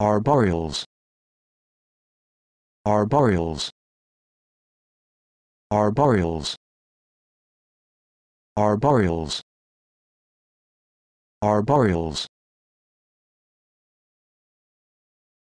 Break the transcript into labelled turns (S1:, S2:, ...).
S1: arboreals arboreals arboreals arboreals arboreals